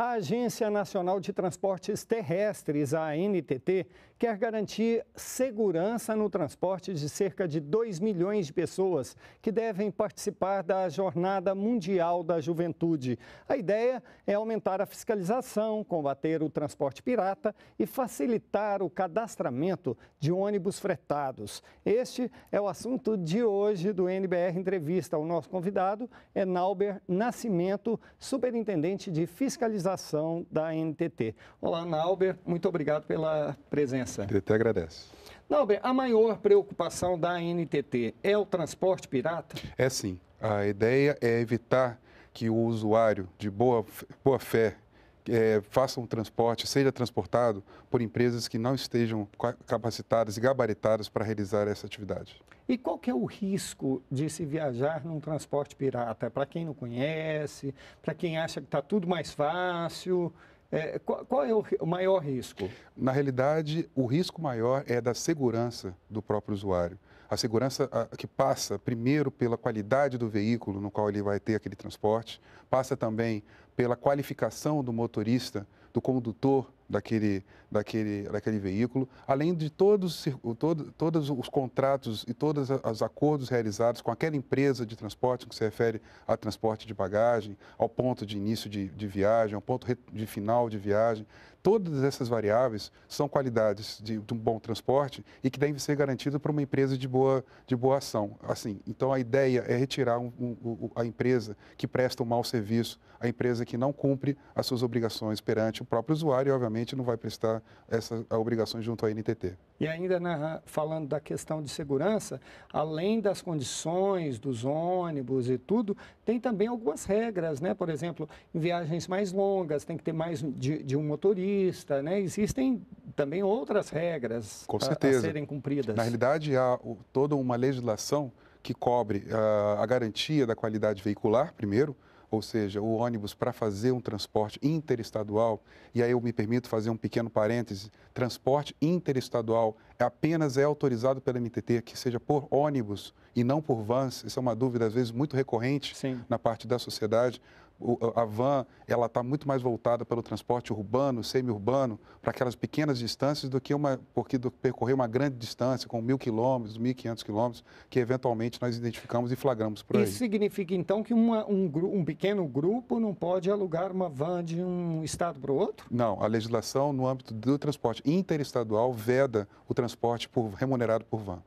A Agência Nacional de Transportes Terrestres, a ANTT, quer garantir segurança no transporte de cerca de 2 milhões de pessoas que devem participar da Jornada Mundial da Juventude. A ideia é aumentar a fiscalização, combater o transporte pirata e facilitar o cadastramento de ônibus fretados. Este é o assunto de hoje do NBR Entrevista. O nosso convidado é Nauber Nascimento, superintendente de fiscalização da NTT. Olá, Nauber, muito obrigado pela presença presença. O NTT agradece. Nobre, a maior preocupação da NTT é o transporte pirata? É sim. A ideia é evitar que o usuário de boa, boa fé é, faça um transporte, seja transportado por empresas que não estejam capacitadas e gabaritadas para realizar essa atividade. E qual que é o risco de se viajar num transporte pirata? Para quem não conhece, para quem acha que está tudo mais fácil, é, qual, qual, é o, maior risco? Na realidade, o risco maior é da segurança do próprio usuário. A segurança que passa primeiro pela qualidade do veículo no qual ele vai ter aquele transporte, passa também pela qualificação do motorista, do condutor daquele, daquele, daquele veículo, além de todos, todo, todos os contratos e todos os acordos realizados com aquela empresa de transporte que se refere a transporte de bagagem, ao ponto de início de, de viagem, ao ponto de final de viagem. Todas essas variáveis são qualidades de, de um bom transporte e que devem ser garantidas para uma empresa de boa, de boa ação. Assim, então, a ideia é retirar um, um, um, a empresa que presta um mau serviço, a empresa que não cumpre as suas obrigações perante o próprio usuário e, obviamente, não vai prestar essa eh, obrigação junto à NTT. E ainda na, né, falando da questão de segurança, além das condições dos ônibus e tudo, tem também algumas regras, né? Por exemplo, em viagens mais longas tem que ter mais de, de um motorista, né? Existem também outras regras Com certeza. A, a serem cumpridas. Na realidade, há o, toda uma legislação que cobre ah, a garantia da qualidade veicular, primeiro, ou seja, o ônibus para fazer um transporte interestadual, e aí eu me permito fazer um pequeno parêntese, transporte interestadual é apenas é autorizado pela MTT, que seja por ônibus e não por vans, isso é uma dúvida às vezes muito recorrente Sim. na parte da sociedade, a van ela está muito mais voltada para o transporte urbano, semi-urbano, para aquelas pequenas distâncias do que uma, porque do, percorrer uma grande distância com mil quilômetros, mil quinhentos quilômetros, que eventualmente nós identificamos e flagramos por aí. Isso significa então que uma, um, um pequeno grupo não pode alugar uma van de um estado para o outro? Não, a legislação no âmbito do transporte interestadual veda o transporte por, remunerado por van.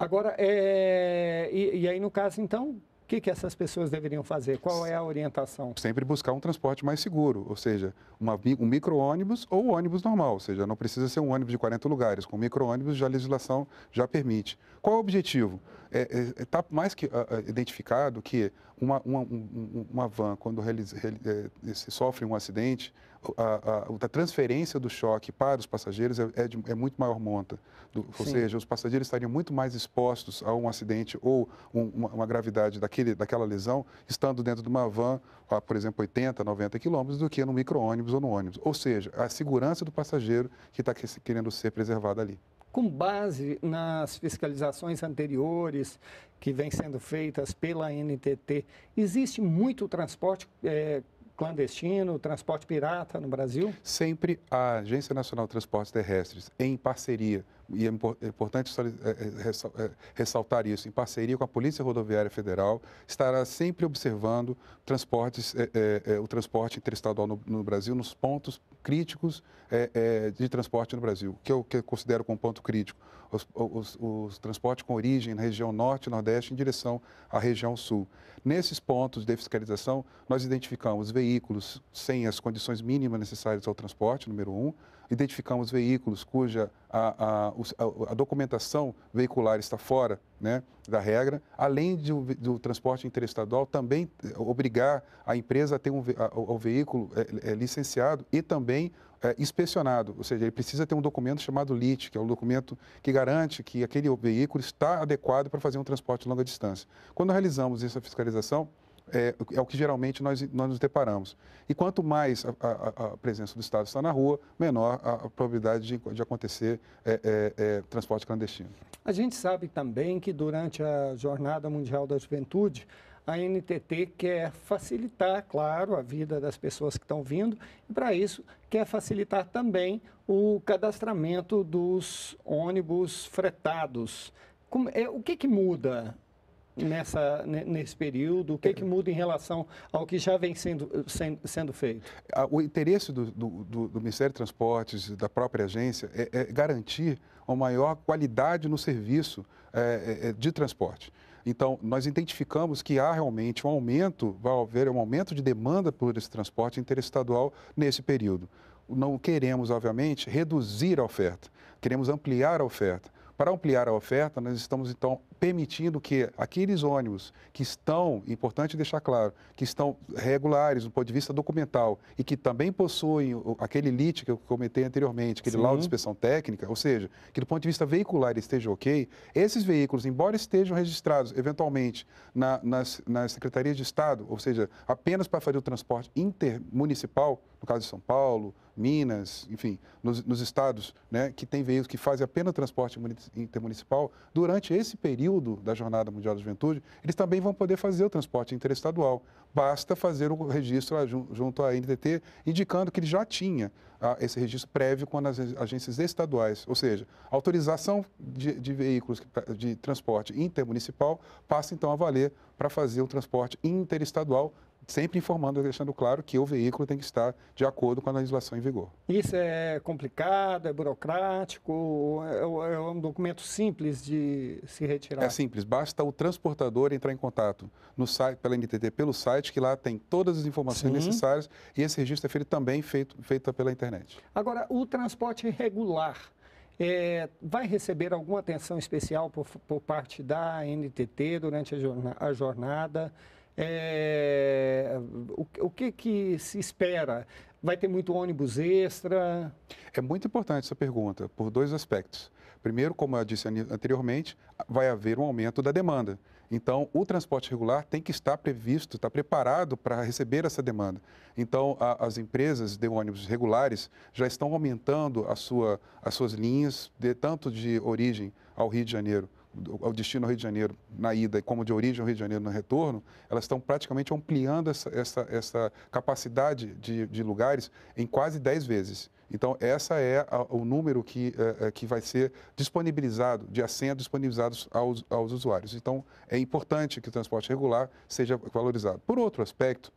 Agora, é... e, e aí no caso então que, que essas pessoas deveriam fazer? Qual é a orientação? Sempre buscar um transporte mais seguro, ou seja, uma, um micro-ônibus ou ônibus normal, ou seja, não precisa ser um ônibus de 40 lugares, com micro-ônibus já a legislação já permite. Qual é o objetivo? está é, é, é tá mais que uh, identificado que uma, uma, um, uma van, quando realiza, realiza, é, é, se sofre um acidente, a, a, a, transferência do choque para os passageiros é, é de, muito maior monta. Do, ou seja, os passageiros estariam muito mais expostos a um acidente ou um, uma, uma, gravidade daquele, daquela lesão, estando dentro de uma van, a, por exemplo, 80, 90 quilômetros, do que no micro-ônibus ou no ônibus. Ou seja, a segurança do passageiro que está querendo ser preservada ali com base nas fiscalizações anteriores que vêm sendo feitas pela NTT, existe muito transporte é, clandestino, transporte pirata no Brasil? Sempre a Agência Nacional de Transportes Terrestres, em parceria e é, é importante é, é, ressaltar isso, em parceria com a Polícia Rodoviária Federal, estará sempre observando transportes, é, é, o transporte interestadual no, no, Brasil nos pontos críticos é, de transporte no Brasil, que eu, que eu considero como ponto crítico. Os, os, os transportes com origem na região norte e nordeste em direção à região sul. Nesses pontos de fiscalização, nós identificamos veículos sem as condições mínimas necessárias ao transporte, número um, identificamos veículos cuja a, a, a documentação veicular está fora né, da regra, além do, do, transporte interestadual, também eh, obrigar a empresa a ter um, a, o veículo é, é, licenciado e também é, inspecionado, ou seja, ele precisa ter um documento chamado LIT, que é um documento que garante que aquele veículo está adequado para fazer um transporte de longa distância. Quando realizamos essa fiscalização, é, é o que geralmente nós, nós nos deparamos. E quanto mais a, a, a presença do Estado está na rua, menor a, a probabilidade de, de acontecer é, é, é transporte clandestino. A gente sabe também que durante a Jornada Mundial da Juventude, a NTT quer facilitar, claro, a vida das pessoas que estão vindo e, para isso, quer facilitar também o cadastramento dos ônibus fretados. Como, é, o que, que muda nessa, nesse período? O que, que muda em relação ao que já vem sendo, sendo feito? O interesse do, do, do Ministério de Transportes, da própria agência, é, é garantir uma maior qualidade no serviço é, é, é, de transporte. Então, nós identificamos que há realmente um aumento, vai haver um aumento de demanda por esse transporte interestadual nesse período. Não queremos, obviamente, reduzir a oferta, queremos ampliar a oferta. Para ampliar a oferta, nós estamos então permitindo que aqueles ônibus que estão, importante deixar claro, que estão regulares do ponto de vista documental e que também possuem aquele LIT que eu comentei anteriormente, aquele Sim. laudo de inspeção técnica, ou seja, que do ponto de vista veicular esteja ok, esses veículos, embora estejam registrados eventualmente na, nas, nas secretarias de Estado, ou seja, apenas para fazer o transporte intermunicipal, no caso de São Paulo, Minas, enfim, nos, nos estados né, que tem veículos que fazem apenas transporte intermunicipal, durante esse período, período da Jornada Mundial da Juventude, eles também vão poder fazer o transporte interestadual. Basta fazer o registro junto à NTT, indicando que ele já tinha ah, esse registro prévio com as agências estaduais, ou seja, autorização de, de veículos tá, de transporte intermunicipal passa então a valer para fazer o transporte interestadual sempre informando, deixando claro que o veículo tem que estar de acordo com a legislação em vigor. Isso é complicado, é burocrático, é, é um documento simples de se retirar? É simples, basta o transportador entrar em contato no site, pela NTT pelo site, que lá tem todas as informações Sim. necessárias e esse registro é feito também feito, feito pela internet. Agora, o transporte regular, é, vai receber alguma atenção especial por, por parte da NTT durante a jornada? É, o, o que, que se espera? Vai ter muito ônibus extra? É muito importante essa pergunta, por dois aspectos. Primeiro, como eu disse anteriormente, vai haver um aumento da demanda. Então, o transporte regular tem que estar previsto, estar preparado para receber essa demanda. Então, a, as empresas de ônibus regulares já estão aumentando a sua, as suas linhas, de, tanto de origem ao Rio de Janeiro ao destino ao Rio de Janeiro na ida, como de origem ao Rio de Janeiro no retorno, elas estão praticamente ampliando essa, essa, essa capacidade de, de lugares em quase 10 vezes. Então, essa é a, o número que, é, é que vai ser disponibilizado, de assentos disponibilizados aos, aos usuários. Então, é importante que o transporte regular seja valorizado. Por outro aspecto,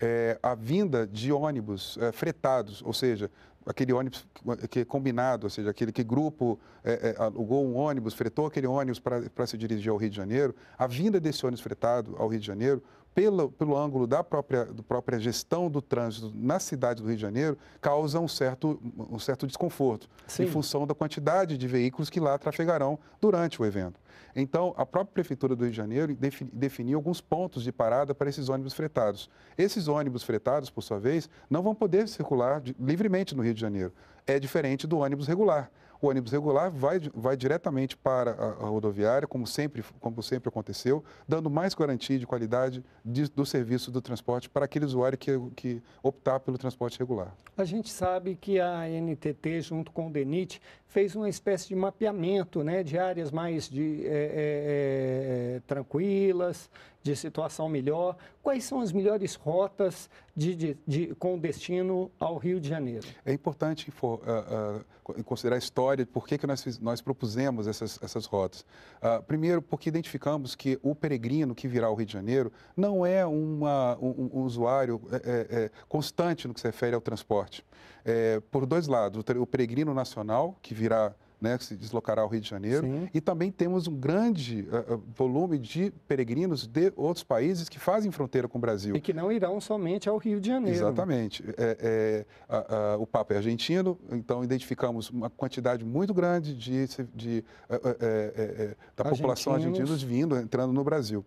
é, a vinda de ônibus é, fretados, ou seja, aquele ônibus que é combinado, ou seja, aquele que grupo é, é, alugou um ônibus, fretou aquele ônibus para se dirigir ao Rio de Janeiro, a vinda desse ônibus fretado ao Rio de Janeiro pelo, pelo ângulo da própria, própria gestão do trânsito na cidade do Rio de Janeiro, causa um certo, um certo desconforto, Sim. em função da quantidade de veículos que lá trafegarão durante o evento. Então, a própria Prefeitura do Rio de Janeiro definiu alguns pontos de parada para esses ônibus fretados. Esses ônibus fretados, por sua vez, não vão poder circular de, livremente no Rio de Janeiro. É diferente do ônibus regular. O ônibus regular vai, vai diretamente para a, a rodoviária, como sempre, como sempre aconteceu, dando mais garantia de qualidade de, do serviço do transporte para aquele usuário que, que optar pelo transporte regular. A gente sabe que a NTT, junto com o DENIT, fez uma espécie de mapeamento né, de áreas mais de, é, é, tranquilas, de situação melhor? Quais são as melhores rotas de, de, de com destino ao Rio de Janeiro? É importante for, uh, ah, uh, ah, considerar a história de por que, que nós, nós propusemos essas, essas rotas. Uh, primeiro, porque identificamos que o peregrino que virá ao Rio de Janeiro não é uma, um, um usuário é, é, é, constante no que se refere ao transporte. É, por dois lados, o peregrino nacional, que virá né, que se deslocará ao Rio de Janeiro. Sim. E também temos um grande uh, volume de peregrinos de outros países que fazem fronteira com o Brasil. E que não irão somente ao Rio de Janeiro. Exatamente. É, é, a, a, o Papa é argentino, então identificamos uma quantidade muito grande de, de, de eh, é, da população argentina vindo, entrando no Brasil.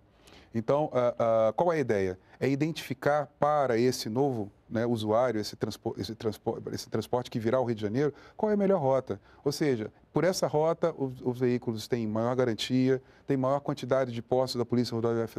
Então, uh, uh, qual é a ideia? É identificar para esse novo né, usuário, esse, transpo, esse, transpo, esse transporte que virá ao Rio de Janeiro, qual é a melhor rota. Ou seja, por essa rota, os, os veículos têm maior garantia, tem maior quantidade de postos da Polícia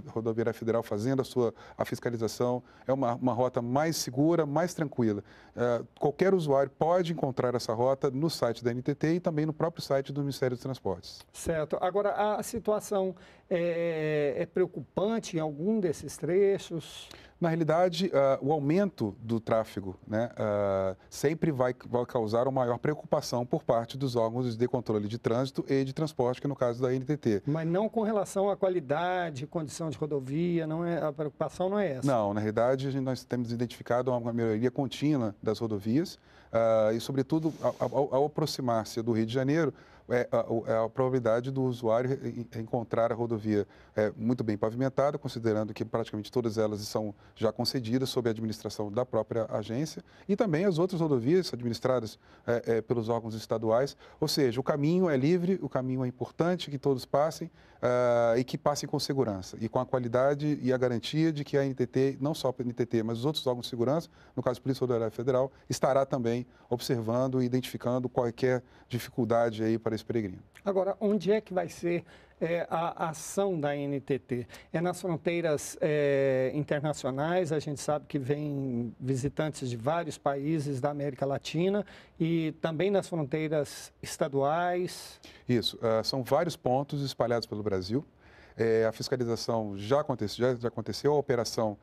Rodoviária Federal fazendo a sua a fiscalização. É uma, uma rota mais segura, mais tranquila. Uh, qualquer usuário pode encontrar essa rota no site da NTT e também no próprio site do Ministério dos Transportes. Certo. Agora, a situação é, é, é preocupante em algum desses trechos? Na realidade, uh, o aumento do tráfego né, uh, sempre vai, vai, causar uma maior preocupação por parte dos órgãos de controle de trânsito e de transporte, que no caso da NTT. Mas não com relação à qualidade, condição de rodovia, não é, a preocupação não é essa. Não, na realidade, nós temos identificado uma melhoria contínua das rodovias uh, e, sobretudo, ao, ao, ao aproximar-se do Rio de Janeiro, é a, é a, probabilidade do usuário encontrar a rodovia é, muito bem pavimentada, considerando que praticamente todas elas são já concedidas sob a administração da própria agência, e também as outras rodovias administradas é, é pelos órgãos estaduais. Ou seja, o caminho é livre, o caminho é importante que todos passem ah, e que passem com segurança e com a qualidade e a garantia de que a NTT, não só a NTT, mas os outros órgãos de segurança, no caso Polícia Rodoviária Federal, estará também observando e identificando qualquer dificuldade aí para peregrino. Agora, onde é que vai ser é, a ação da NTT? É nas fronteiras é, internacionais, a gente sabe que vem visitantes de vários países da América Latina e também nas fronteiras estaduais? Isso, uh, são vários pontos espalhados pelo Brasil. É, a fiscalização já aconteceu, já, já aconteceu a operação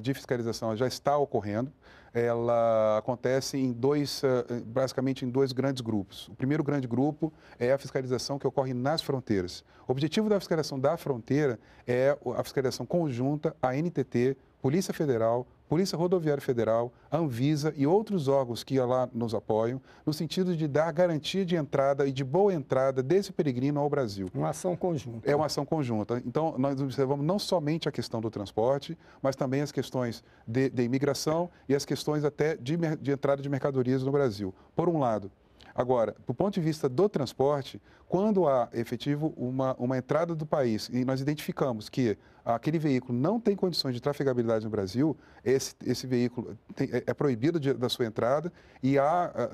de fiscalização já está ocorrendo. Ela acontece em dois, eh, basicamente em dois grandes grupos. O primeiro grande grupo é a fiscalização que ocorre nas fronteiras. O objetivo da fiscalização da fronteira é a fiscalização conjunta, a NTT, Polícia Federal, Polícia Rodoviária Federal, Anvisa e outros órgãos que lá nos apoiam, no sentido de dar garantia de entrada e de boa entrada desse peregrino ao Brasil. Uma ação conjunta. É uma ação conjunta. Então, nós observamos não somente a questão do transporte, mas também as questões de, de imigração e as questões até de, de entrada de mercadorias no Brasil. Por um lado, Agora, do ponto de vista do transporte, quando há efetivo uma, uma entrada do país e nós identificamos que aquele veículo não tem condições de trafegabilidade no Brasil, esse, esse veículo tem, é, é proibido de, da sua entrada e há a,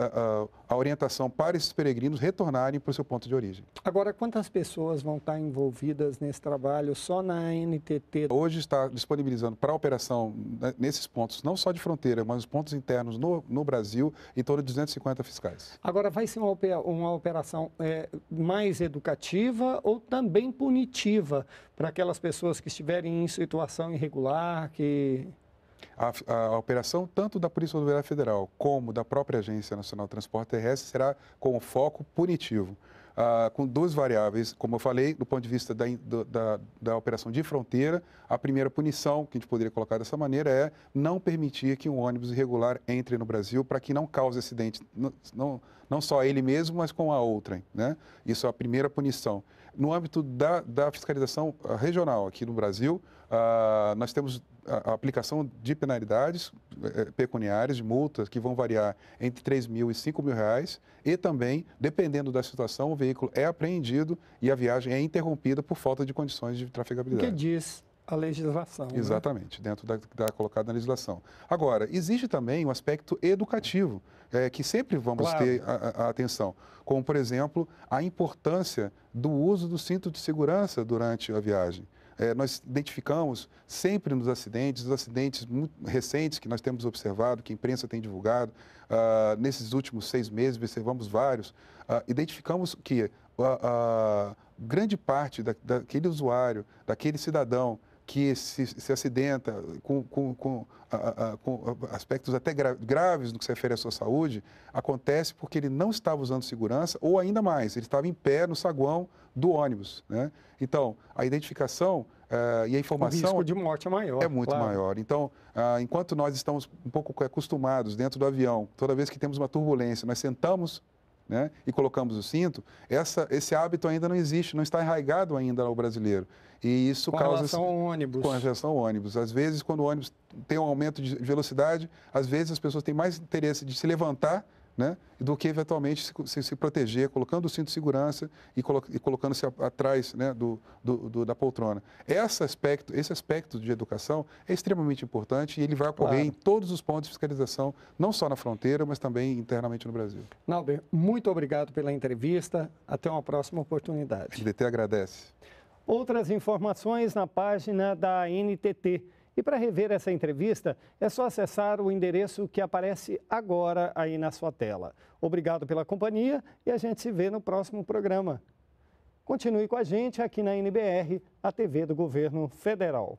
a, a orientação para esses peregrinos retornarem para o seu ponto de origem. Agora, quantas pessoas vão estar envolvidas nesse trabalho só na NTT? Hoje está disponibilizando para operação né, nesses pontos, não só de fronteira, mas os pontos internos no, no Brasil, em torno de 250 fiscais. Agora, Agora, vai ser uma, uma operação é, mais educativa ou também punitiva para aquelas pessoas que estiverem em situação irregular, que... A, a, a, operação tanto da Polícia Rodoviária Federal como da própria Agência Nacional de Transporte Terrestre será com foco punitivo ah, com duas variáveis, como eu falei, do ponto de vista da, da, da operação de fronteira. A primeira punição que a gente poderia colocar dessa maneira é não permitir que um ônibus irregular entre no Brasil para que não cause acidente, não, não, não só ele mesmo, mas com a outra. Né? Isso é a primeira punição. No âmbito da, da fiscalização ah, regional aqui no Brasil, ah, nós temos a aplicação de penalidades eh, eh, pecuniárias, de multas, que vão variar entre 3 mil e 5 mil reais. E também, dependendo da situação, o veículo é apreendido e a viagem é interrompida por falta de condições de trafegabilidade. O que diz a legislação. Né? Exatamente, né? dentro da, da colocada na legislação. Agora, existe também o um aspecto educativo é, que sempre vamos claro. ter a, a atenção, como, por exemplo, a importância do uso do cinto de segurança durante a viagem. É, nós identificamos sempre nos acidentes, os acidentes recentes que nós temos observado, que a imprensa tem divulgado, uh, nesses últimos seis meses, observamos vários, uh, identificamos que uh, grande parte da, daquele usuário, daquele cidadão que se, se acidenta com, com, com, a, a, com aspectos até gra, graves no que se refere à sua saúde, acontece porque ele não estava usando segurança ou ainda mais, ele estava em pé no saguão do ônibus. Né? Então, a identificação Uh, e a informação. O risco de morte é maior. É muito claro. maior. Então, uh, enquanto nós estamos um pouco eh, acostumados dentro do avião, toda vez que temos uma turbulência, nós sentamos né, e colocamos o cinto, essa, esse hábito ainda não existe, não está enraizado ainda ao brasileiro. E isso com causa. Com relação ao ônibus. Com relação ao ônibus. Às vezes, quando o ônibus tem um aumento de velocidade, às vezes as pessoas têm mais interesse de se levantar né? do que eventualmente se, se, se, proteger colocando o cinto de segurança e, colo, e colocando-se atrás né, do, do, do, da poltrona. Esse aspecto, esse aspecto de educação é extremamente importante e ele vai ocorrer claro. em todos os pontos de fiscalização, não só na fronteira, mas também internamente no Brasil. Nalber, muito obrigado pela entrevista. Até uma próxima oportunidade. O DT agradece. Outras informações na página da NTT. E para rever essa entrevista, é só acessar o endereço que aparece agora aí na sua tela. Obrigado pela companhia e a gente se vê no próximo programa. Continue com a gente aqui na NBR, a TV do Governo Federal.